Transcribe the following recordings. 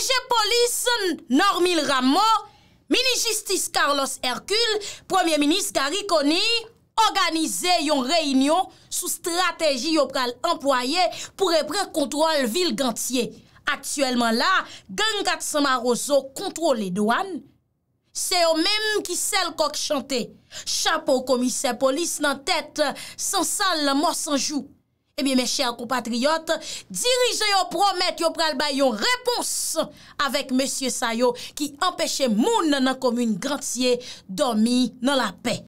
Che polisen Normil Ramo, mini-jistis Carlos Hercule, premier-ministre Gary Conny, organize yon reynyon sou strateji yo pral employe pou repre kontrol vil gantye. Aktuellement la, Gengad Samaroso kontrol le douan, se yo menm ki sel kok chante. Chapo komise polis nan tet, san sal la mos anjou. Eh mes chers compatriotes, dirigez vos promettent vous pral yon réponse avec M. Sayo qui empêchait dans la commune Grantier dormi dans la paix.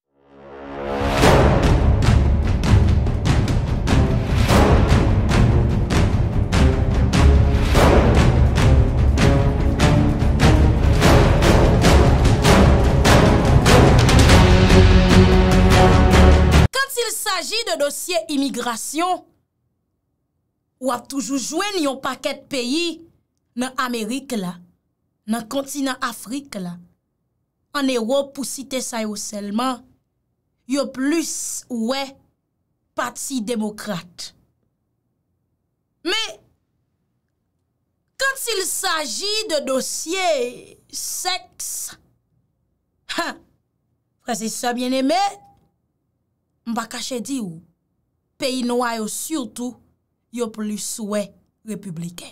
Quand il s'agit de dossier immigration, w ap toujou jwen yon paket peyi nan Amerik la, nan kontinant Afrik la, an Erop pou site sa yo selman, yo plus wè pati demokrate. Mè, kantil saji de dosye seks, ha, prezi sa bien emè, m bakache di ou, peyi nou ayo sirtou, yo pli souwe republike.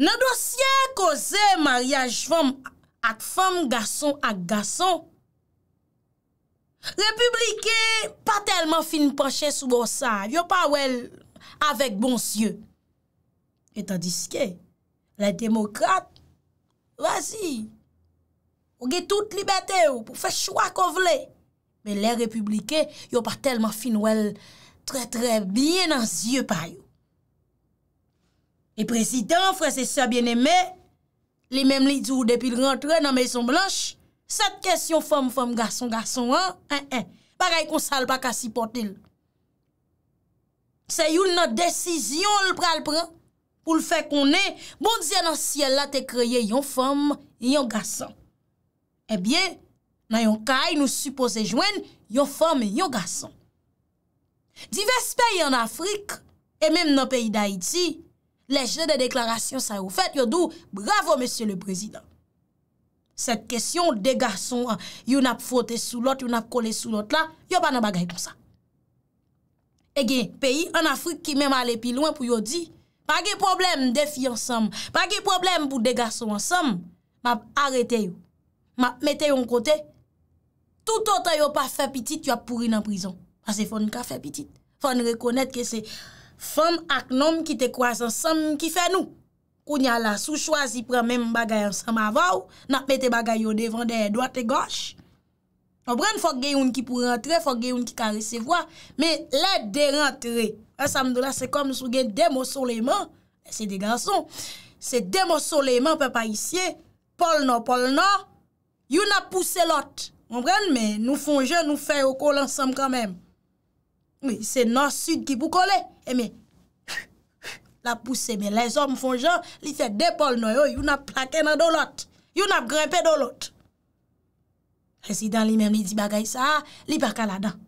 Nan dosye koze maryaj fom ak fom, gason ak gason, republike pa telman fin panche soubo sa, yo pa wel avek bon sye. Etan diske, la demokrate, vazi, ou ge tout libetè ou, pou fe chwa kon vle. Me le republike, yo pa telman fin wel tre tre bien nan zye pa yo. E prezident, fre se sa bien eme, li mem li djou depil rentre nan mezon blanche, sat kes yon fom fom gason gason an, parey kon sal pa kasi potil. Se yon nan desizyon l pral pran, pou l fe kon ne, bon dze nan siel la te kreye yon fom yon gason. E bie, nan yon kaj nou supose jwen yon fom yon gason. Divers peyi an Afrik, e mèm nan peyi d'Haïti, leje de deklarasyon sa yo fèt, yo dou, bravo mèsyè le prezident. Sèt kèsyon, de garçon, yo nap fote sou lot, yo nap kole sou lot la, yo pa nan bagay ton sa. E gen, peyi an Afrik ki mèm alè pi loin pou yo di, pa ge problem de fi ansam, pa ge problem pou de garçon ansam, ma arète yo, ma mette yo an kote, tout an yo pa fè piti, yo ap pouri nan prizon. Ase fon ka fe pitit. Fon rekonet ke se Fon ak nom ki te kwa san sam Ki fe nou. Koun ya la sou chwazi premen bagay ansam avou Na pete bagay yo devande Doate goshe. Fon gen yon ki pou rentre, fon gen yon ki kare se vwa Me led de rentre Asam do la se kom sou gen Demo soleman, e se de ganson Se demo soleman pe pa isye Pol no pol no You na puse lot Monbren me nou fonje nou fe Oko lansam kamem Mwen se nors-sud ki pou kole, e eh, men, la pou se men, les om fon jan, li fet depol no yo, yon ap plake nan do lot, yon ap grepe do lot. Residan li men midi bagay sa, li pa kaladan.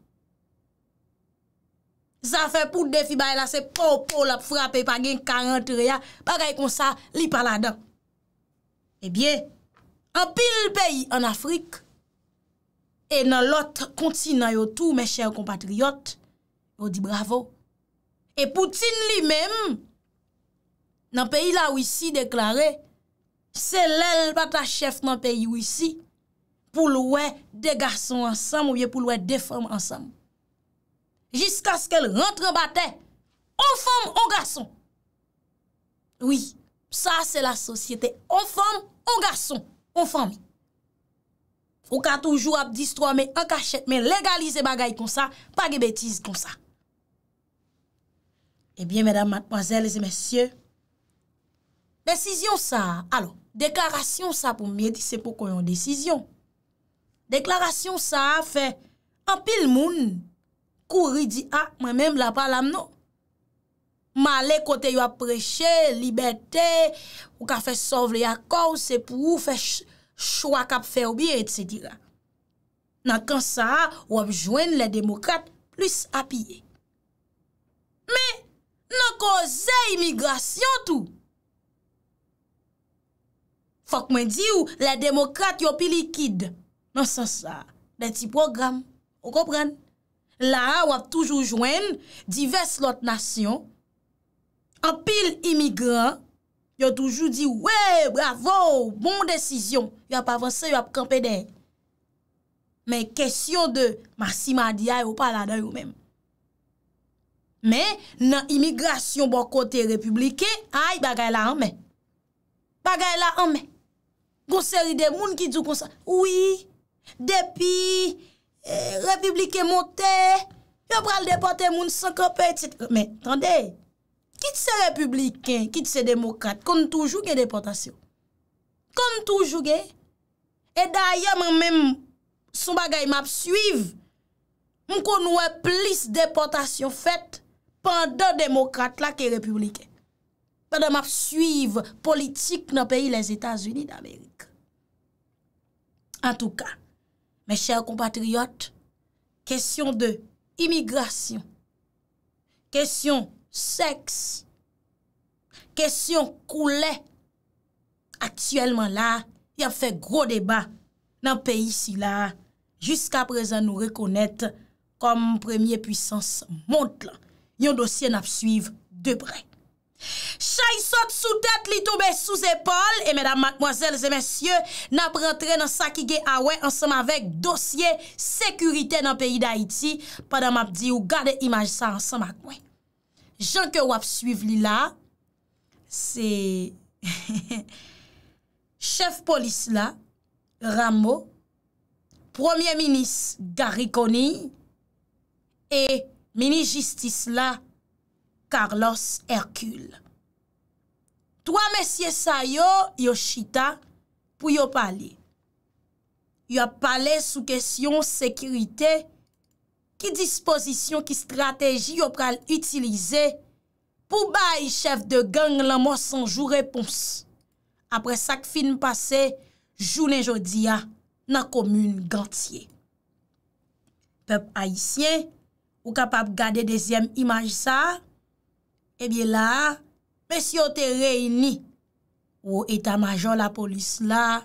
Zafen pou defi bay la se po po la frapi pa gen 40 reya, bagay kon sa, li pa ladan. E bien, an pil peyi an Afrik, e nan lot konti nan yo tou, men chèr compatriot, Ou di bravo. E Poutine li menm, nan peyi la wisi deklare, se lèl pata chef nan peyi wisi, pou louè de garson ansam ou pou louè de fòm ansam. Jiska skèl rentre batè, on fòm, on garson. Oui, sa se la sosyete, on fòm, on garson, on fòm. Ou katou jou ap distro, men akachè, men legalize bagay kon sa, pa ge betiz kon sa. Ebyen, eh madame, mademoiselles et messieurs, Deklarasyon sa a, alo, deklarasyon sa a pou mieti, se pou konyon dekisyon. Deklarasyon sa a, fe, an pil moun, kou ri di a, mwen mèm la pa lam nou. Ma le kote yo ap preche, libetè, ou ka fe sov le akor, se pou ou fe chou akap fe ou bi, et se dira. Nan kan sa a, ou ap jwen le demokrate, plus apiye. nan koze imigrasyon tou. Fak mwen di ou, la demokrate yon pi likid. Nan san sa, de ti program, ou kopren. La wap toujou jwen, divers lot nasyon, an pil imigran, yon toujou di, wey, bravo, bon desisyon, yon pa avanse yon ap kampe den. Men kesyon de, mersi ma di a, ou pala de yon menm. Men, nan imigrasyon bon kote republiken, hay bagay la anmen. Bagay la anmen. Gon seri de moun ki djou konsa. Ouwi, depi, euh, republiken monte, yo pral deporte moun sankopetit. Men, tande, kit se republiken, kit se demokrate, kon toujou gen deportasyon. Kon toujou gen. E da yaman men, son bagay map suiv, moun kon wè plis deportasyon fèt pandan demokrate la ki republiken, pandan maf suiv politik nan peyi les Etats-Unis d'Amerik. An tou ka, men chèr compatriot, kesyon de imigrasyon, kesyon seks, kesyon koule, atyèlman la, yon fè gro deba nan peyi si la, jiska prezan nou rekounet kom premier puissance mounk la. yon dosye nap suive de brek. Chay sot sou tet, li toube sou zepol, e mèdam makmwazèl, zè mèsyè, nap rentre nan sakige awen, ansanm avèk dosye sekurite nan peyi d'Haïti, padan map di ou gade imaj sa ansanm akwen. Jan ke wap suive li la, se... he he he... Chef polis la, Rambo, Premier Minis Garikoni, e... Meni jistis la, Carlos Hercule. Toa mesye sa yo, yo chita, pou yo pale. Yo pale sou kesyon sekirite, ki disposition, ki strategi yo pral utilize, pou bay chef de gang la mò sanjou repons. Apre sak film pase, jou ne jodia nan komoun gantye. Peb aisyen, ou kapap gade dezyem imaj sa, ebyè la, mè si yo te reyni, ou eta majon la polis la,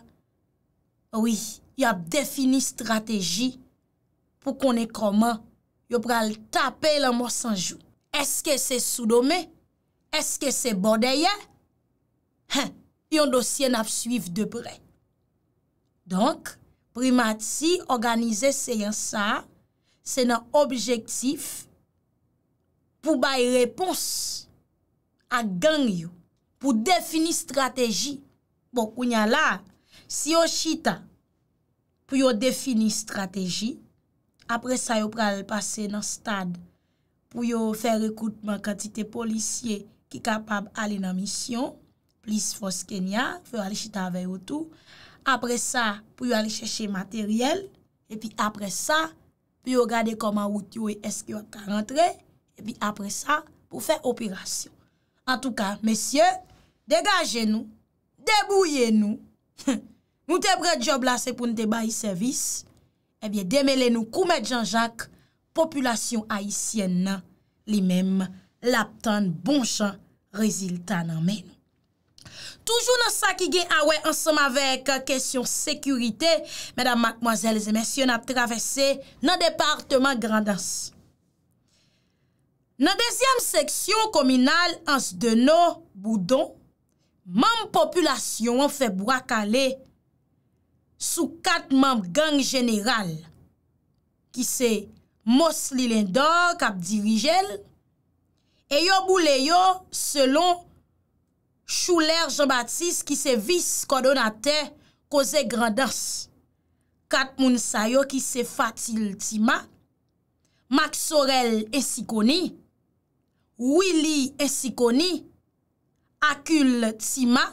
oui, yo ap defini strateji, pou konè koman, yo pral tape lè mò sanjou. Eske se sou dome, eske se bodeye, yon dosye nap suiv de bre. Donk, primati, organize se yon sa, se nan objektif pou bay repons a gang yo pou defini strategi pou bon, kounya la si yo chita pou yo defini strategi apre sa yo pral pase nan stad pou yo fe rekoutman kantite policye ki kapab ali nan misyon plis fos kenya pou yo ali chita avey otou apre sa pou yo ali cheshe materyel apre sa pi yo gade koman wout yo e esk yo ta rentre, epi apre sa pou fe operasyon. An tou ka, mesye, degaje nou, debouye nou, nou te bret job la se pou nou te bayi servis, epi eh demele nou koumet janjak, populasyon aisyen nan li mem, lap tan bon chan reziltan nan men nou. Toujou nan sa ki gen awe ansam avek euh, kèsyon sekurite, mèdam matmwazèl, zè mèsyon ap travesse nan departement grandans. Nan dèzyam seksyon kominal ans de nou boudon, mèm populasyon an fè bwa kalè sou kat mèm gang genèral ki se mos li lèndor kap dirijel e yo boulè yo selon Chouler Jean-Baptiste ki se vis kodonate koze grandas. Kat Mounsayo ki se fatil Tima. Maxorel Esikoni. Willy Esikoni. Akul Tima.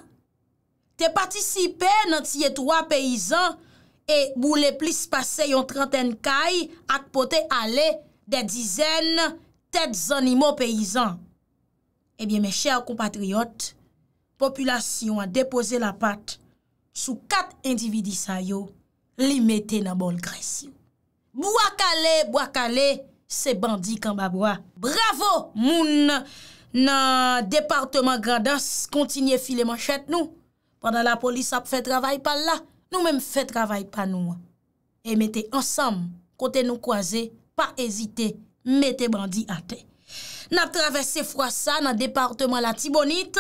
Te patisipe nan tiye 3 peyizan. E boule plis pase yon 30n kay ak pote ale de dizen tet zanimo peyizan. Ebyen eh me chè ou kompatriot. Populasyon a depoze la pat sou kat individi sayo li mette nan bol gresyo. Bouakale, bouakale, se bandi kan babwa. Bravo moun nan departement gradas kontinye file manchet nou. Padan la polis ap fè travay pa la, nou men fè travay pa nou. E mette ansam kote nou kwaze, pa ezite, mette bandi ate. nap travesse fwa sa nan departman la Tibonit,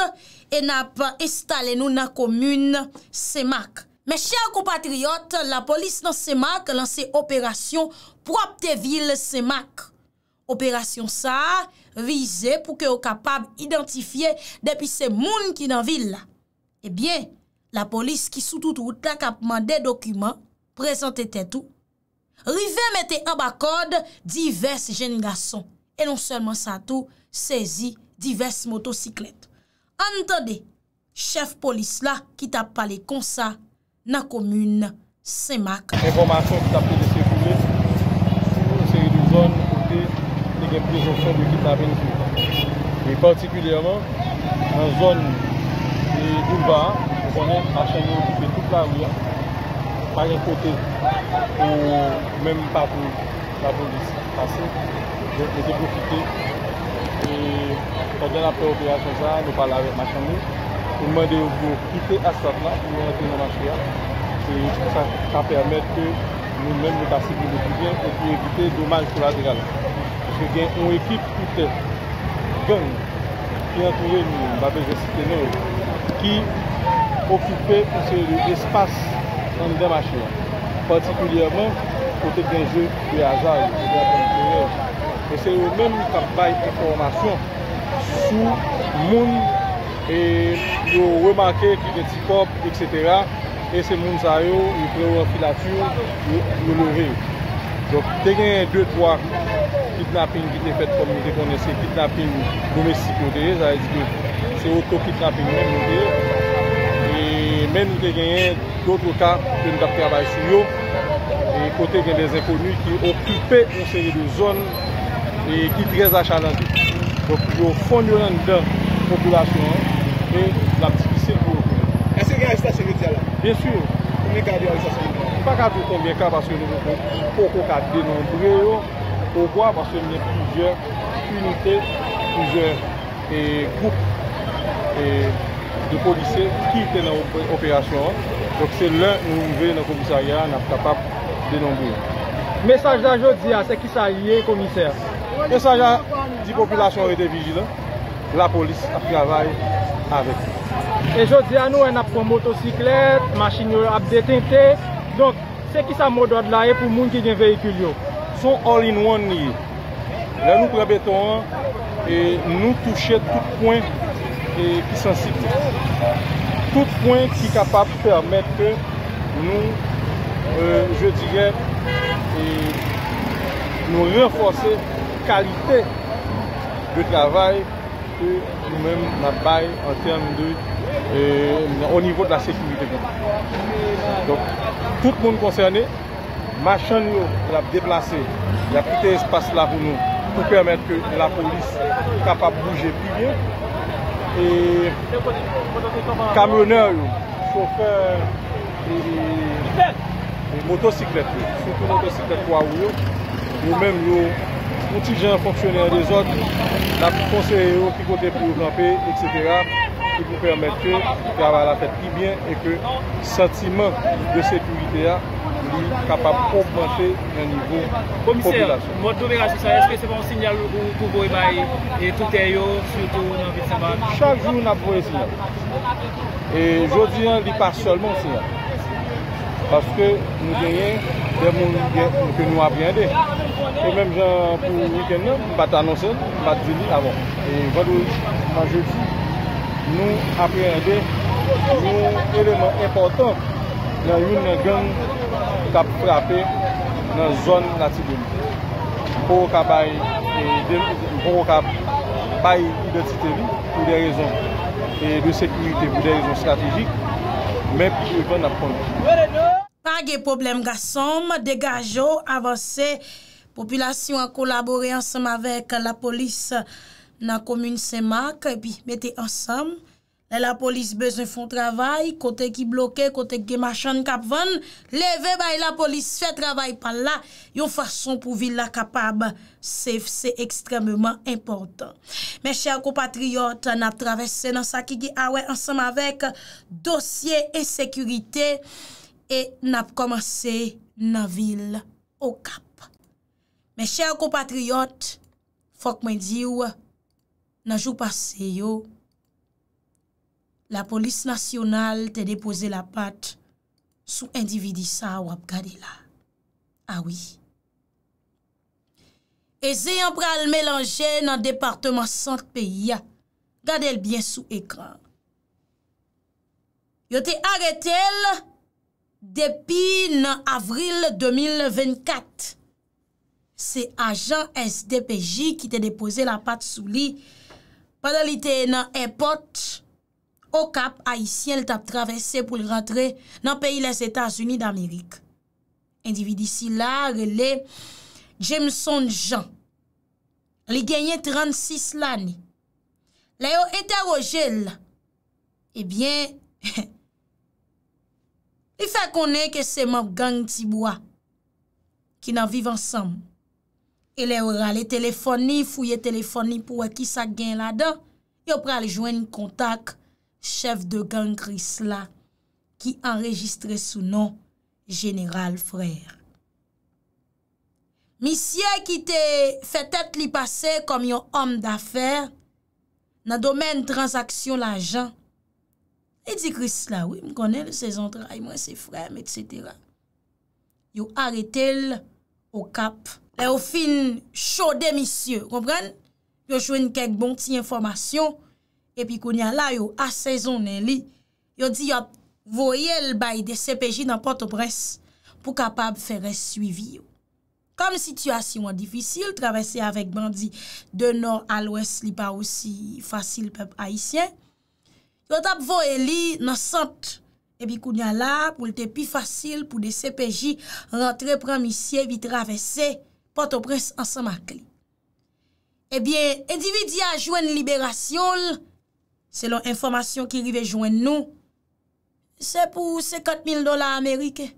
e nap estale nou nan komune Semak. Me chèr kompatriot, la polis nan Semak lanse operasyon propte vil Semak. Operasyon sa, rize pou ke ou kapab identifiye depi se moun ki nan vil eh la. Ebyen, la polis ki soutoutout lak apman de dokuman, prezante tetou, rive mette abakod divers jen gason. E non selman sa tou sezi divers motosiklet. An tade, chef polis la ki tap pale konsa nan komune Semak. Enformasyon ki tap pale se foule, se yon zon ou te te gen prejoksyon de kit la veni kou. Me partikuleman, nan zon de bouleva, pou konen achanyen kou de tout la loua, pale kote ou menm pa pou la polis pase kou. mwen de profite e kwa den apre operasyon sa nou pala ve machan mi mwen de ou pou kite asat la mwen de machaya sa pa permet ke mwen mwen mwen basi pou mwen e, pou jen pou evite domaj pou la degan mwen ekip pou te gang ki antouye mwen babes de sitene ki okipe pou se espase mwen de machaya patikoulyaman pou te gen je kwe azal mwen de machaya E se yo men mi kap bay informasyon sou moun yo wè makè, ki gen ti kop, etc. E se moun zay yo, yo preyo an filatur, yo lorè yo. Don, te genye 2-3 kidnapping ki te fèt kon moun dekonese, kidnapping gomestik yo deye, zay di genye se yo ko kidnapping men moun deye. E men mi de genye doutro ka, genye dap krabay sou yo, e kote genye de zekonu ki okupè moun seye de zon, E ki trez a chalandi. Donc yo fon yon dan populasyon e la psi ki se kou. E se gen yon stasyon yon tsyala? Bien sur. Fak a di yo yon stasyon? Fak a di yo kon bien kan, pwa kon ka denombre yo. Pwa? Pwa se menye pjoujè, pjoujè, pjoujè, e koup, e de polise, ki ten la operasyon. Donc se lè nou mwenye nan komisaryan ap kapap denombre yo. Mesaj la jodi a se ki sa liye komisyen? E sa ya di populasyon rete vijile, la polis a travay avèk. E jò di an nou en ap kon motosiklet, machin yon ap detente, donk se ki sa modot la e pou moun ki djen vehikul yon? Son all in one ni. La nou prebeton an, e nou touche tout point e, ki sensite. Tout point ki kapap fermète nou, euh, jò di gen, nou renforse. kalite de travay ki mèm la bay an tern de euh, au nivou de la sekimite. Donc, tout moun koncerné, machan yo, la deplase, la pite espace la pou nou, pou permèd ke la polis kapap bouje pi bien, et kamionè yo, sofer, et motosiklet yo, soutoun motosiklet waw yo, ou mèm yo Moutil jen foksyonè an de zot, bon la pou fonse yo ki kote pou rampè, etc. Ki pou permèt ke ava la tèp ki byen, e ke sentimen de sepoujite ya, li kapap pou pranche yon nivou popilasyon. Mouti dobe rasyon, sa espè sepon sinyal ou kou bo e bayi, e toutè yo, soutou nan vitseman. Chak joun ap wè sinyal. E jodjien li pas solman sinyal. Baske nou genyen, demoun genyen, nou ke nou apyende. E menm jan pou yken nan, bat anonsen, bat jenye avon. E vwadouj, majoti, nou apyende, nou eleman importan, yon yon geny kap frape nan zon lati geny. Pou wak bay, e, pou wak bay idotitevi, pou de rezon, e de sekurite pou de rezon strategik, menp yon e, geny apyende. Pa ge problem ga som, degajo, avanse, populasyon a kolabore ansam avek la polis na komoun semak, pi mette ansam, la polis bezon fon travay, kote ki bloke, kote ki machan kapvan, leve bay la polis, fe travay pala, yon fason pou vil la kapab, se ekstremman important. Men chèr ko patriot, na travese nan sa ki ge awe ansam ah avek dosye e sekurite, e nap komanse nan vil o kap. Men chèr ko patriyot, fok mwen diw, nan jou pase yo, la polis nasyonal te depose la pat sou individisa wap gade la. Awi. E zè yon pral melange nan departman sant pe ya, gade el bien sou ekran. Yo te arete el, yo te arete el, Depi nan avril 2024, se ajan SDPJ ki te depoze la pat sou li, padalite nan import, okap aisyen l tap travesse pou l rentre nan peyi les Etats-Unis d'Amerik. Individi si la rele Jameson Jean, li genye 36 lani. La yo eterojel, e bien, li e fè konè ke seman gang tibwa ki nan viv ansam. E le ora le telefoni, fouye telefoni pou wè ki sa gen la dan, yo pral jwen kontak chef de gang Chris la, ki anregistre sou nan General Frère. Misye ki te fè tèt li pase kom yon om da fè, nan domen transaksyon la jan, E di Chris la, oui, m konen le sezon trai, mwen se frèm, etc. Yo arete el o kap. Le ou fin chode misye, kompren? Yo jwen kek bon ti informasyon. Epi konya la, yo a sezon nen li. Yo di yo voye el bay de CPJ nan Port-au-Bresse pou kapab fè res suivi yo. Kam situasyon an difisil, yo travese avèk bandi de nor al wès li pa ou si fasil pep haisyen. Lo tap vo e li nan sant, ebi kou nyan la pou lte pi fasil pou de CPJ rentre pran misye vi travese pato pres ansan makli. Ebyen, edi vi di a jwen liberasyon, selon informasyon ki ri ve jwen nou, se pou 50 000 dola Amerike.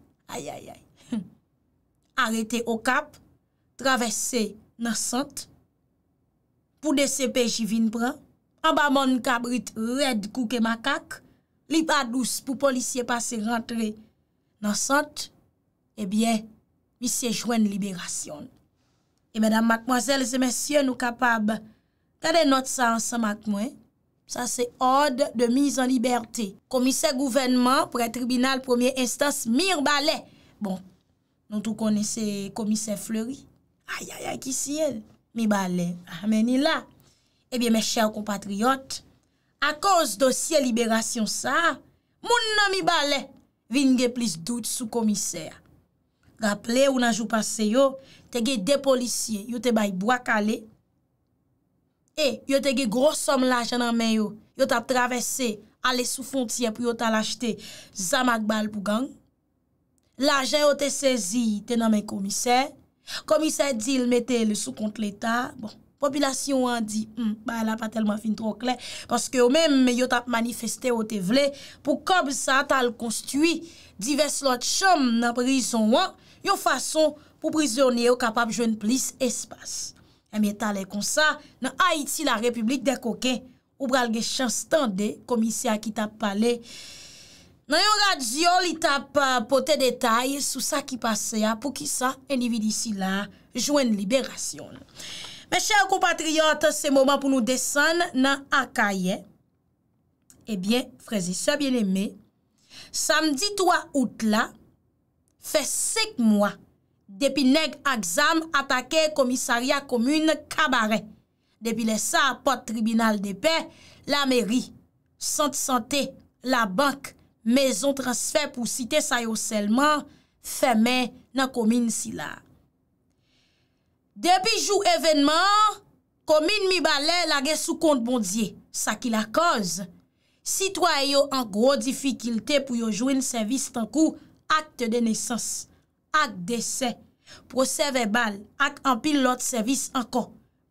Arrete o kap, travese nan sant, pou de CPJ vin pran. An ba moun kabrit red kouke makak, li pa dous pou polisye pase rentre nan sot, ebyen, eh misye jwen liberasyon. E mèdam makmwazèl, zè mèsyen nou kapab, kade not sa ansan makmwen, sa se od de miz an liberté. Komise gouvenman pou re tribunal premier instans, mir balè. Bon, nou tou konese komise fleuri, aya ya kisi el, mi balè, amenila. Ah, Ebyen eh mè chèw kompatriyot, a koz dosye liberasyon sa, moun nan mi bale, vin gen plis dout sou komiser. Raple ou nan jou pase yo, te gen depolisyen, yo te bayi boak ale, e, eh, yo te gen grosom lajen nan men yo, yo ta travesse, ale sou fontye pou yo ta lachte, zamak bal pou gang, lajen yo te sezi, te nan men komiser, komiser di l mette le sou kont l'Etat, bon, Popilasyon an di, hmm, ba la pa telman fin trok lè, paske yo menm yo tap manifeste yo te vle, pou kob sa tal konstuy, divers lot chom nan prizon an, yo fason pou prizorne yo kapap jwen plis espas. E mi etale kon sa, nan Haiti la Republik de Koke, ou bralge chan stande, komisiya ki tap pale, nan yo radio li tap pote detay sou sa ki pase ya pou ki sa enividisi la jwen liberasyon. Mèche kompatriote, se mouman pou nou desen nan akaye, ebyen, eh frezise bien eme, samdi 3 outla, fe sek mwa, depi neg aksam, atake komisaria komune kabare, depi lesa apote tribunal de pe, la meri, sante-sante, la bank, mezon transfer pou site sayo selman, femen nan komine sila. Depi jou evenman, komin mi balen lage sou kont bondye. Sa ki la koz, sitwa e yo an gro difikilte pou yo jwen servis tankou akte de nesans, ak dese, proseve bal ak an pil lot servis anko.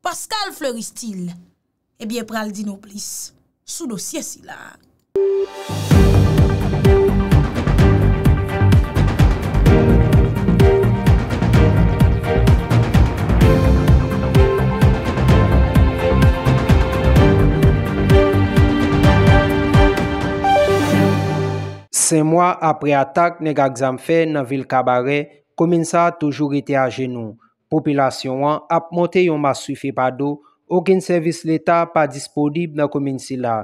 Pascal fleuristil, ebyen pral dinop lis, sou dosye si la. Se mwa apre atak nega gzam fe nan vil kabare, kominsa toujou rete a genou. Popilasyon wan ap monte yon mas sufi pa do, oken servis leta pa disponib nan kominsi la.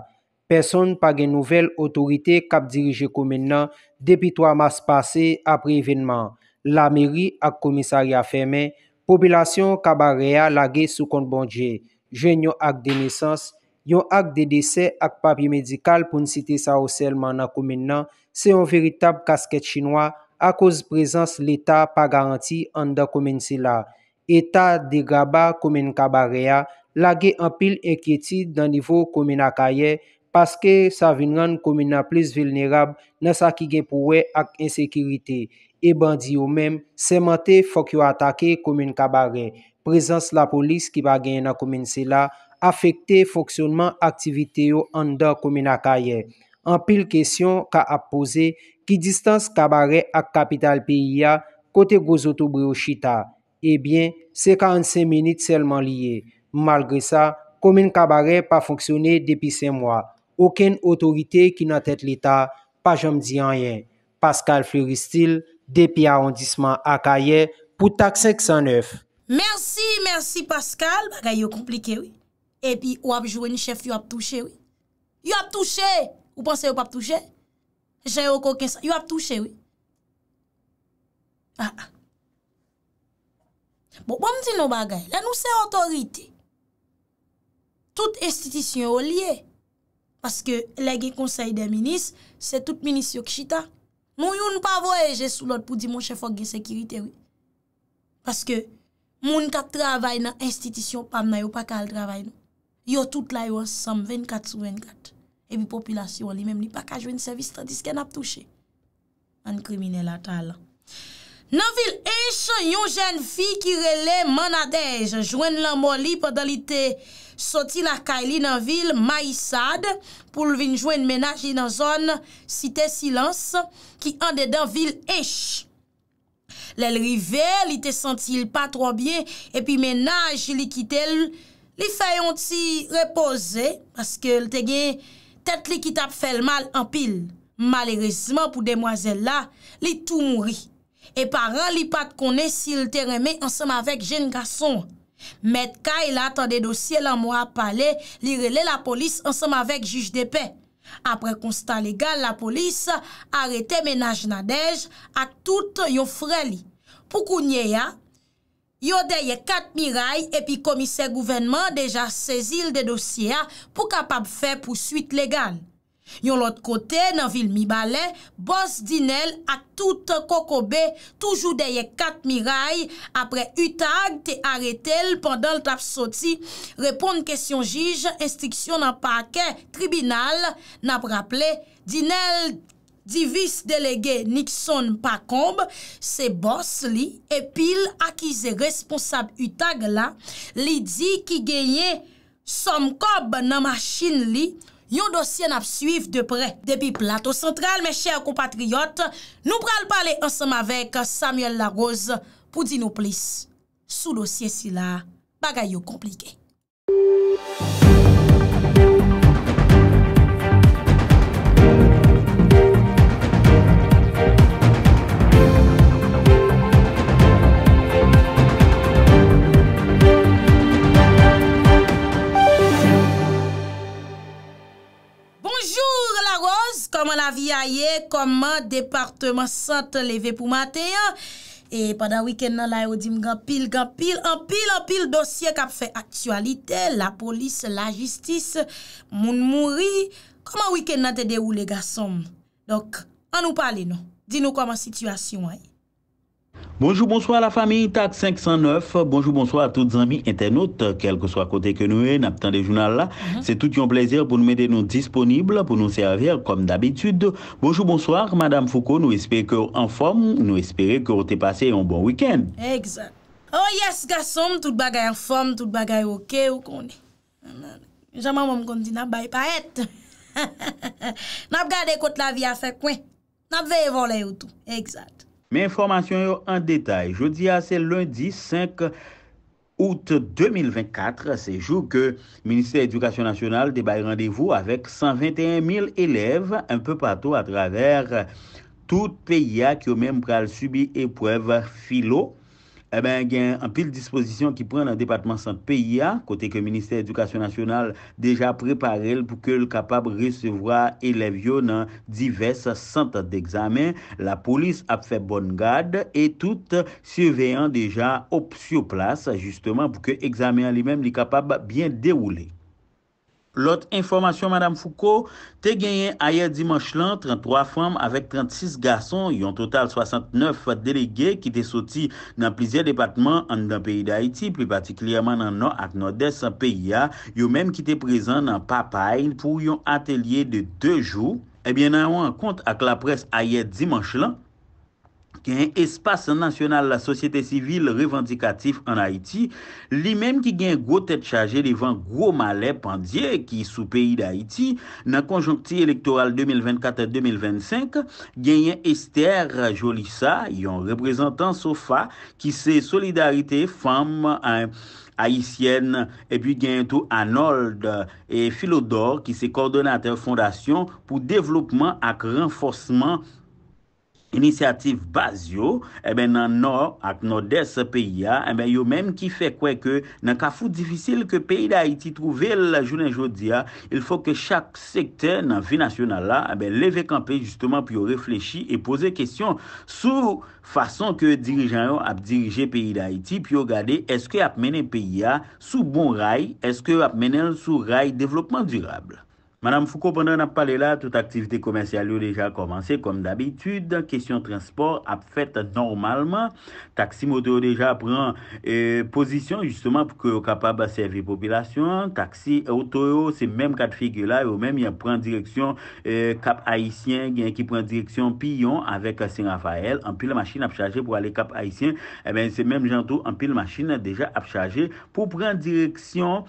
Person pa gen nouvel otorite kap dirije komin nan depi to a mas pase apre evenman. La meri ak komisari a feme, populasyon kabare a lage sou kont bonje, genyo ak denesans, yon ak dedese ak papye medikal pou nsite sa ou selman na koumen nan, se yon veritab kasket chinois ak oz prezans l'Etat pa garanti an da koumen se la. Eta de graba koumen kabare ya, la ge an pil enkyeti dan nivou koumen akaye, paske sa vinran koumen na plis vilnerab nan sa ki gen pouwe ak insekiriti. E ban di yo men, semente fok yo atake koumen kabare, prezans la polis ki bagen na koumen se la, Afekte foksyonman aktivite yo an da koumen akaye. An pil kesyon ka ap pose ki distans kabare ak kapital piya kote gozotu brochita. Ebyen, se 45 menit selman liye. Malgre sa, koumen kabare pa foksyone depi sen mwa. Aken otorite ki nan tete lita, pa jom di an yen. Pascal Fleury Steele, depi arondisman akaye, pou taksek san neuf. Mersi, mersi Pascal, bagay yo komplike wè. E pi ou ap jwenni chef yo ap touche, oui. Yo ap touche! Ou panse yo pa ap touche? Je yo kokensan. Yo ap touche, oui. Ha, ah, ah. ha. Bon, bon mti nou bagay. La nou se otorite. Tout estitisyon ou liye. Paske la gen konsey de minis, se tout minis yo kishita. Moun yon pa voyeje sou lot pou di moun chef wak gen sekirite, oui. Paske moun ka travay nan estitisyon, pa mna yo pa kal travay nou. Yo tout la yo sam 24 sou 24. E mi popilasyon li mem li pa ka jwen servis ta disken ap touche. An krimine la tal. Nan vil Eich, yon jen fi ki rele manadej. Jwen lan moli pa dan li te soti la kaili nan vil, ma yisad pou l vin jwen menaj li nan zon, site silans, ki ande dan vil Eich. Lel rive, li te senti il pa tro byen, epi menaj li kite l... Li fè yon ti repose paske l te gen tet li ki tap fè l mal an pil. Malerezman pou demwazel la, li tou mouri. E paran li pat kone si l te reme ansam avèk jen gason. Met ka ila tan de dosye lan mwa pale, li rele la polis ansam avèk juj de pe. Apre konstan legal, la polis arete menaj nadej ak tout yon fre li. Pou kounye ya? Yo deye kat miray epi komiser gouvenman deja sezil de dosye a pou kapap fe pousuit legal. Yon lot kote nan vil mi bale, bos Dinel ak tout kokobe toujou deye kat miray apre utag te aretel pandan l tap soti. Repon n kesyon jij, instriksyon nan pake, tribunal nap rapple Dinel. Divis delege Nixon Pakomb, se bos li, epil akize responsab Utagla, li di ki genye som kob nan maschin li, yon dosye nap suif depre. Depi plato sentral, mes chèr kompatriot, nou pral pale ansam avek Samuel Larose pou di nou plis sou losye si la bagay yo komplike. Koman la vi a ye, koman departement sante leve pou mate ya E padan wiken nan la yo dim gampil, gampil, gampil, gampil dosye kap fe aktualite La polis, la jistis, moun mouri Koman wiken nan te de ou le gasom Dok, an nou pale nou, di nou koman situasyon a ye Bonjou, bonjou a la fami Itak 509. Bonjou, bonjou a tout zami internote. Kelke swa kote ke nou e, nap tan de jounal la. Se tout yon plezir pou nou mède nou disponible, pou nou server kom d'abitud. Bonjou, bonjou a Madame Foucault. Nou espere kèr en form, nou espere kèr o te pase yon bon wikend. Eksat. O oh, yes, gasom, tout bagay en form, tout bagay oke, ou koni. Jaman moun kon di nap bay pa et. Nap gade kote la vi a fe kwen. Nap veye volè ou tou. Eksat. Men informasyon yo an detay, jodi a, se lundi 5 out 2024, se jou ke Ministère Edukasyon Nasyonal debay randevou avèk 121.000 elèv, an pe patou atraver tout PIA ki yo menm pral subi epwèv filo. E ben gen an pil disposisyon ki pren nan depatman sante PIA, kote ke minister edukasyon nasyonal deja preparel pou ke l kapab resevwa elevyon nan divers sante de examen, la polis ap fe bonn gade e tout seveyan deja op su plas justement pou ke examen li men li kapab bien deroule. Lot informasyon, madame Foucault, te genyen ayer dimanche lan, 33 fam avèk 36 gason, yon total 69 fat delege ki te soti nan plizye depatman an dan peyi da Haiti, pli pati kliyaman nan nan ak nan des an peyi ya, yon menm ki te prezan nan papayn pou yon atelier de 2 jou, ebyen eh nan yon kont ak la pres ayer dimanche lan, gen espase nasyonal la sosyete sivil revendikatif an Haiti, li menm ki gen gwo tet chaje li van gwo male pandye ki sou peyi d'Haiti, nan konjonkti elektoral 2024-2025, gen yon Esther Jolissa, yon reprezentant sofa, ki se solidarite fam, haisyen, e pi gen yon tou Arnold Filodor, ki se kordonater fondasyon pou devlopman ak renforceman Inisiatif baz yo, eh nan no ak no des peyi ya, eh yo menm ki fe kwe ke nan ka fou difisil ke peyi da Haiti trouve la jounen jodi ya, il fò ke chak sekte nan vi nasyonal la, eh levek an pe justement pi yo reflechi e pose kestyon sou fason ke dirijan yo ap dirije peyi da Haiti, pi yo gade eske ap mene peyi ya sou bon ray, eske ap mene sou ray devlopman dirabl. Madame Foucault, bonan ap pale la, tout aktivite komensyal yo deja komanse, kom d'abitude, kesyon transport ap fet normalman. Taksi motor yo deja pran posisyon justman pou ki yo kapab aservi popilasyon. Taksi motor yo se menm kat figye la, yo menm yon pran direksyon kap Aisyen, gen ki pran direksyon Piyon avèk Serafael, anpil maschine ap chaje pou ale kap Aisyen, e menm se menm janto anpil maschine deja ap chaje pou pran direksyon,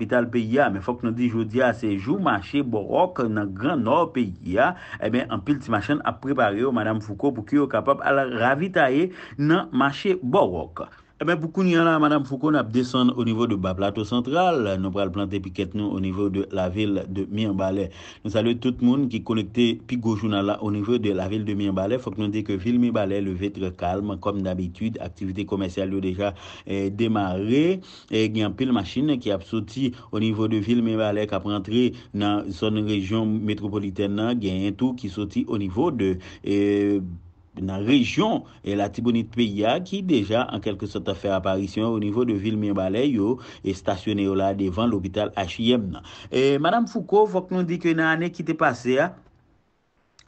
Mwen fok nan di jodi a sejou, machè Borok nan Granor pe ya, e ben anpil ti machèn ap prepare yo Madame Foucault pou ki yo kapap al ravitae nan machè Borok. Poukoun yon la, madame Foukoun ap desen o nivou de ba plato sentral, nou pral plante pi ket nou o nivou de la vil de Mienbalè. Nou salu tout moun ki kolekte pi gojou nan la o nivou de la vil de Mienbalè, fok nou de ke vil Mienbalè le vetre kalm, kom d'abitude, aktivite komensyal yo deja demare, gen apil maschine ki ap soti o nivou de vil Mienbalè, kap rentre nan son rejyon metropoliten nan, gen yon tou ki soti o nivou de... nan rejon la Tibounit Peya ki deja an kelke sot a fè aparisyon ou nivou de vil Mienbalè yo e stasyonè yo la devan l'hobital H.I.M. nan. E, madame Foucault, vok nou di ke nan anè ki te pase ya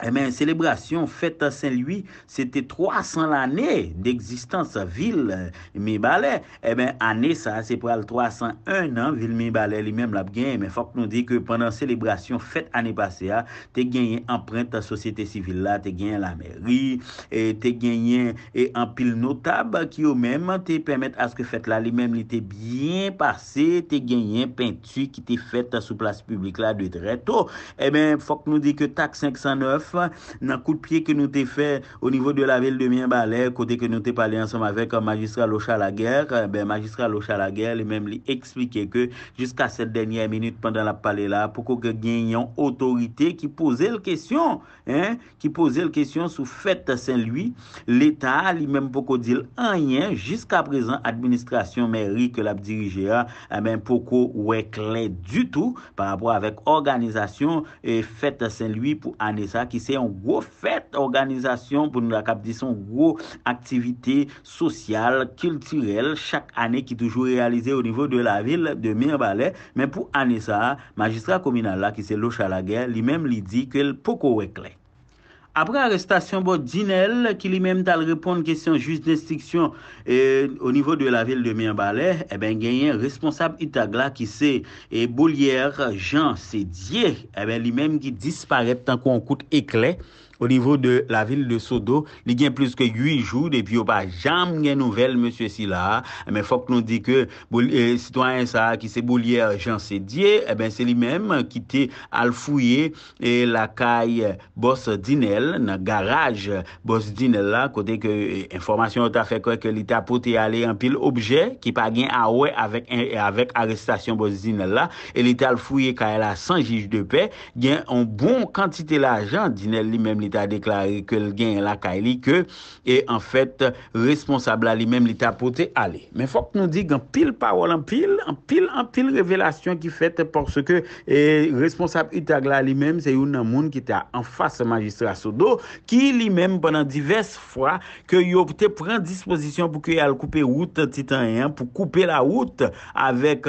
Emen, eh selebrasyon fèt a Saint-Louis Sète 300 l'anè D'eksistans a vil Mibale, emen, eh anè sa Se pral 301, nan, vil Mibale Li mèm lap gen, emen, fòk nou di Kè pwèndan selebrasyon fèt anè pasé a Te genyen empren ta sosyete sivil la Te ah, genyen la mèri Te genyen en pil notab Ki yo mèm te pèmèt a sè fèt la Li mèm li te byen pasé Te genyen pèntu ki te fèt Ta souplase publik la de dreto Emen, fòk nou di kè tak 509 nan kout pye ke nou te fe ou nivou de la vel de mien balè kote ke nou te pale ansom avek euh, magistra locha euh, la gèr li mèm li eksplike ke jiska set denye minute pandan la pale la poukou ke genyon otorite ki pose l kèsyon sou fèt sè l lui l eta li mèm poukou di l anyen jiska prezant administrasyon mè rik la dirigea mèm poukou wè kle du tout par apou avèk organizasyon fèt sè l lui pou anè sa ki se yon wou fèt organizasyon pou nou la kap dison wou aktivite sosyal, kulturel, chak ane ki toujou realize ou nivou de la vil de Mirbalè. Men pou ane sa, magistra kominal la ki se loch ala gè, li men li di ke l poko wek lè. apre arrestasyon bo Dinelle ki li menm tal reponde kesyon juist d'instiksyon eh, o nivou de la vil de Myambale e eh ben genyen responsab Itagla ki se e eh, Bolière, Jean, se Dier, e ben li menm ki disparè tan kon koute Eklè Ou nivou de la vil de Sodo, li gen plus ke 8 jou, depi ou pa jam gen nouvel monsye si la, men fok nou di ke, sitwanyen sa ki se boulier jan se diye, e ben se li menm, ki te alfouye la kay bos dinel, nan garaj bos dinel la, kote ke euh, informasyon ou ta fekwe ke li ta pote ale an pil obje, ki pa gen awe avèk arrestasyon bos dinel la, e li te alfouye ka la san jij de pe, gen an bon kantite la jan, dinel li menm li a deklari ke l gen la ka li ke e an fèt responsable li mèm li tapote ale. Men fòk nou dig an pil parol, an pil an pil revelasyon ki fèt pòk se ke e, responsable li mèm se yon nan moun ki ta an fas magistra Soudo ki li mèm banan divers fwa ke yo te pren disposisyon pou ke al koupe route titan e an pou koupe la route avek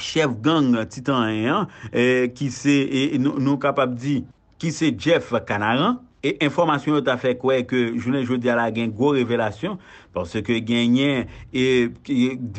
chef gang titan e an ki se e, nou kapap di... ki se Jeff Kanaran, e informasyon yo ta fekwe ke jounen jodi ala gen gwo revelasyon, Ponsè ke genyen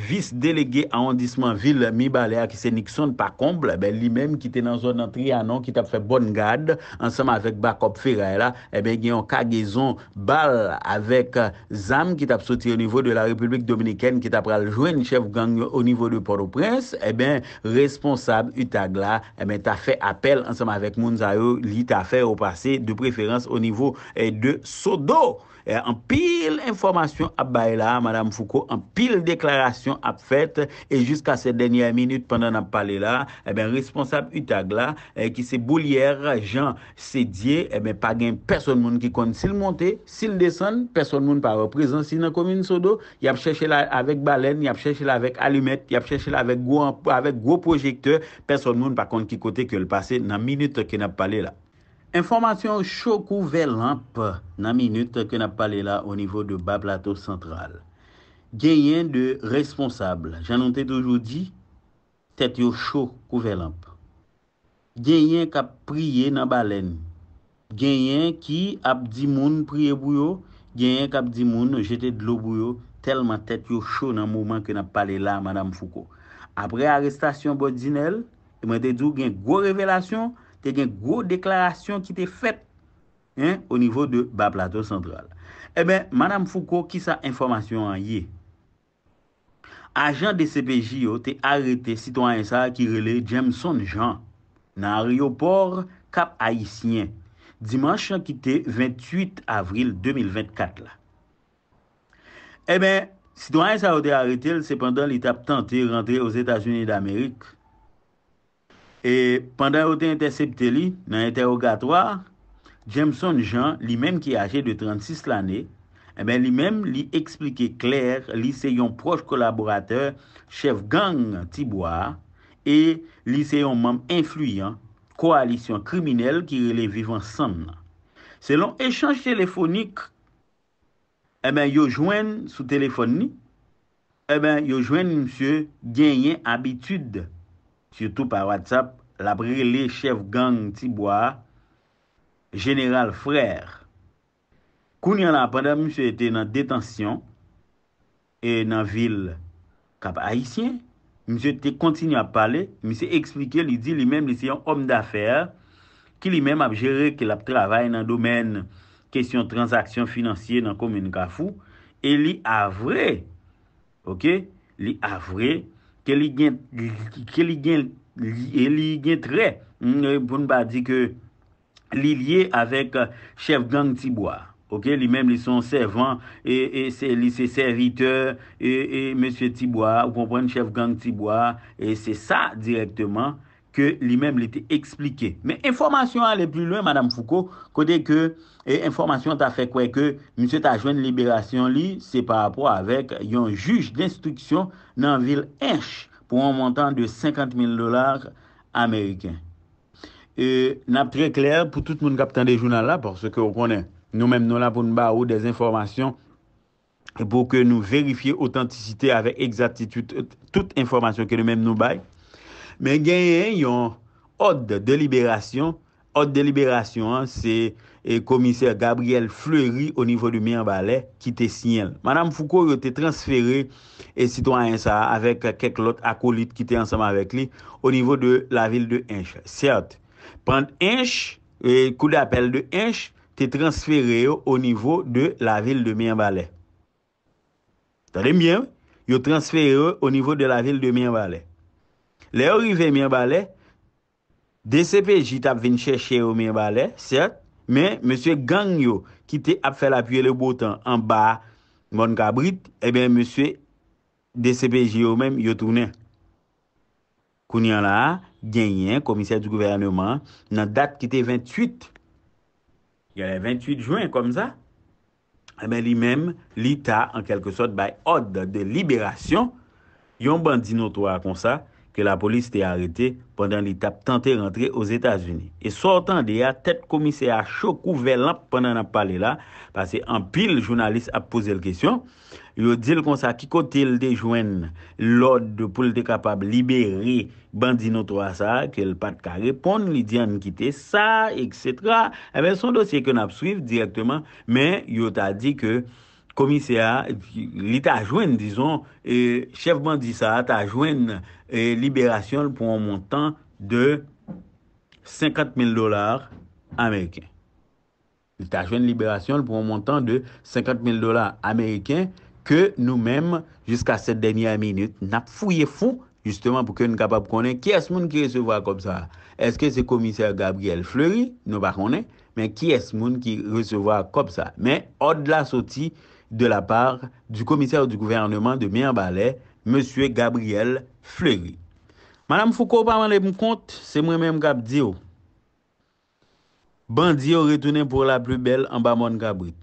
vis delege a ondisman vil mi balè a ki se Nikson pa komple, li menm ki te nan zon an tri anon ki tap fè bonn gad, ansèm avèk bakop fè ray la, e ben genyon eh kagezon bal avèk euh, zam ki tap soti o nivou de la Republik Dominikèn ki tap pral jwen chèv gangyo o nivou de Port-au-Prince, e ben responsab Utagla, e eh ben ta fè apel ansèm avèk Mounzayou li ta fè ou pase de preferans o nivou de Sodo. An pil informasyon ap bay la, madame Foucault, an pil deklarasyon ap fet, e jiska se denye minute pandan ap pale la, e eh ben responsable utag eh, eh la, ki se boulyer, jan, se dye, e ben pa gen person moun ki kont si l monte, si l desen, person moun pa reprezen, si nan komine sodo, yap chèche la avèk balen, yap chèche la avèk alimet, yap chèche la avèk go projekteur, person moun pa kont ki kote ke l pase nan minute ki nap pale la. Informasyon chou kouvelamp nan minute ke nap pale la o nivou de ba plato sentral. Genyen de responsable, jenon te dojou di, tet yo chou kouvelamp. Genyen kap priye nan balen. Genyen ki ap di moun priye bouyo, genyen kap di moun jete dlo bouyo, telman tet yo chou nan mouman ke nap pale la, madame Foucault. Apre arrestasyon bodjinelle, e mwen te djou genye gwo revelasyon, Te gen gwo deklarasyon ki te fet au nivou de ba plato sentral. E eh ben, Madame Foucault, ki sa informasyon an ye? Ajan de CPJ yo te arete sitwa yon sa ki rele Jameson Jean nan Ryopor Kap Aisyen dimans yon ki te 28 avril 2024 la. E ben, sitwa yon sa yo te arete sepandan l'itap tante rentre os Etats-Unis d'Amerik E pandan ou te entesepte li nan enteogatoa, Jemson Jean, li men ki age de 36 lane, e men li men li eksplike kler li se yon proj kolaborateur chef gang Tibwa, e li se yon mem influyen koalisyon kriminelle ki li vivan san nan. Selon echange telefonik, e eh men yo jwen sou telefon ni, e eh men yo jwen msye genyen abitud Siyoutou pa WhatsApp, labre liye chev gang tibwa, General Frère. Koun yon apandam, msye ete nan detansyon, e nan vil kap aisyen, msye ete kontinu ap pale, msye eksplike li di li menm li seyon om dafer, ki li menm ap jere ke lab travay nan domen kesyon transaksyon finansye nan komen gafou, e li avre, ok, li avre, ke li gen, ke li gen, e li gen tre, mm, pou nou pa di ke li liye avèk uh, chef gang tibwa, ok, li men li son servant, e, e, se, li se serviteur, e, e, monsie tibwa, ou kompren chef gang tibwa, e se sa direktman, ke li mèm li te explike. Men, informasyon ale pli lwen, madame Foucault, kode ke, e informasyon ta fe kwe ke, mousse ta jwen liberasyon li, se pa apwa avek yon juj d'instruksyon nan vil enche pou an montan de 50.000 dolar ameriken. E, nap tre kler, pou tout moun kapitan de jounal la, pou se ke ou konen nou mèm nou la pou nou ba ou, des informasyon, pou ke nou verifiye autentisite avek exaktitude tout informasyon ke nou mèm nou baye, Men genyen yon od deliberasyon, od deliberasyon se e, komiser Gabriel Fleury o nivou de Myanbalè ki te sinyen. Madame Foucault yo te transfere e sitouan yon sa avèk keklot akolit ki te ansam avèk li o nivou de la vil de Inche. Sert, prend Inche, e, kou d'apel de Inche, te transfere yo o nivou de la vil de Myanbalè. Tade mien, yo transfere yo o nivou de la vil de Myanbalè. Le orive miye bale, DCPJ tap vin chèche yo miye bale, cert, men, monsye gang yo, ki te ap fèl apyè le botan, an ba, moun kabrit, e eh ben, monsye, DCPJ yo men, yo tounen. Kouni an la, genyen, komisèr di gouvernement, nan dat ki te 28, yon 28 juen, kom za, e eh ben, li men, li ta, an kelke sot, bay od de liberasyon, yon bandi notwa kon sa, yon bandi notwa kon sa, ke la polis te arete pandan li tap tante rentre os Etats-Unis. E sortan de ya, tet komise a chokou velan pandan ap pale la, pase an pil jounalist ap pose l kesyon, yo dil konsa ki kote l de jwen l od pou l de kapab libere bandi noto asa, ke l pat ka repon li diyan kite sa, etc. Emen son dosye kon ap swif direktman, men yo ta di ke, komisyar, li ta jwen, dison, e, chevman di sa, ta jwen e, liberasyon pou an montan de 50.000 dolar Ameriken. Li ta jwen liberasyon pou an montan de 50.000 dolar Ameriken ke nou menm, jiska set denya minute, nap fouye fou, justeman pou ke nou kapap konen, ki es moun ki resevwa kop sa? Eske se komisyar Gabriel Fleury, nou bakonnen, men ki es moun ki resevwa kop sa? Men, od la soti, de la par du komisèr du gouvernement de Myambalè, M. Gabriel Fleury. Madame Foucault, ba man le mou kont, se mwen men mkap diyo. Bandi yo retounen pou la plu bel an ba man Kabrit.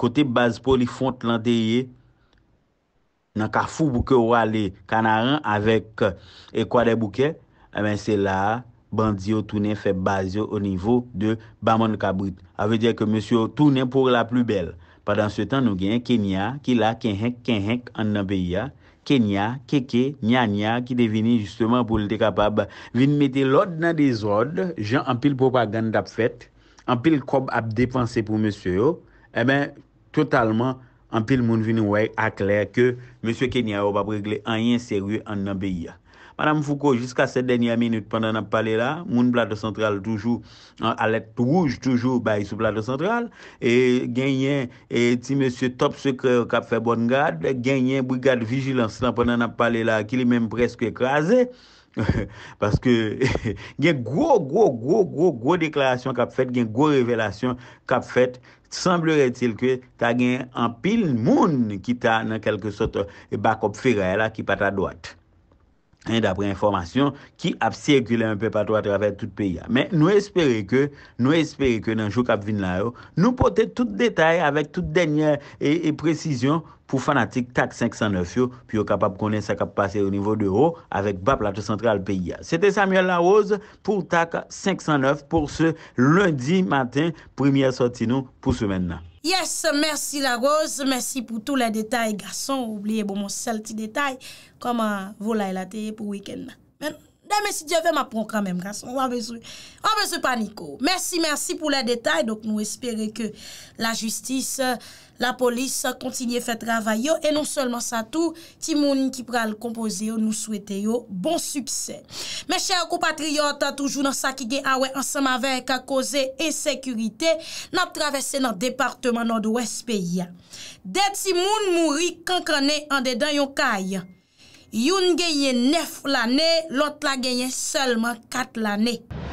Kote baz pou li font lanteyye, nan ka fou bouke wale kanaren, avek e kwa de bouke, e men se la, bandi yo tounen feb baz yo o nivou de ba man Kabrit. A ve dje ke M. tounen pou la plu bel an, Padan se tan nou gen, kenya, ki la kenhek, kenhek, an nan beya, kenya, keke, nya, nya, ki devini justement pou lte kapab vin meti lod nan dezod, jan an pil propaganda ap fet, an pil kob ap depanse pou monsyo, e eh ben totalman an pil moun vini wè ak lè ke monsyo kenya wap ap regle an yen seri an nan beya. Madame Foucault, jiska se denya minute pandan ap pale la, moun blado central toujou, a lette rouge toujou bay sou blado central, genyen, ti monsie top se kre kap fe bonn gad, genyen brigade vigilans lan pandan ap pale la ki li menm preske ekraze, paske gen gwo, gwo, gwo, gwo, gwo deklarasyon kap fet, gen gwo revelasyon kap fet, sembleretil ke ta gen an pil moun ki ta nan kelke sote bakop fere la ki pata dwat. d'apre informasyon ki ap sirkule an pe patwa traver tout peya. Men nou espere ke, nou espere ke nan jou kap vin la yo, nou pote tout detay avek tout denye e prezisyon pou fanatik tak 509 yo pi yo kap ap konen sa kap pase ou nivou de yo avek ba plato sentral peya. Sete Samuel Larose pou tak 509 pou se lundi matin, premye sorti nou pou se men nan. Yes, mersi la rose, mersi pou tout la detay, gason, oubliye pou mons sel ti detay, kama vou la ilate pou wikend nan. Deme si djeve ma pon kwa mèm, gason, an bezou, an bezou paniko. Mersi, mersi pou la detay, dok nou espere ke la justis... La polis kontinye fè travay yo, e non solman sa tou, ti moun ki pral kompoze yo nou souwete yo, bon suksè. Mè chè akou patriyot, ta toujou nan sa ki gen awe ansama vek a koze ensekurite, nap travesse nan departman nan do wè spè ya. De ti moun mouri, kankanè an dedan yon kaj, yon genye nef lanè, lot la genye solman kat lanè.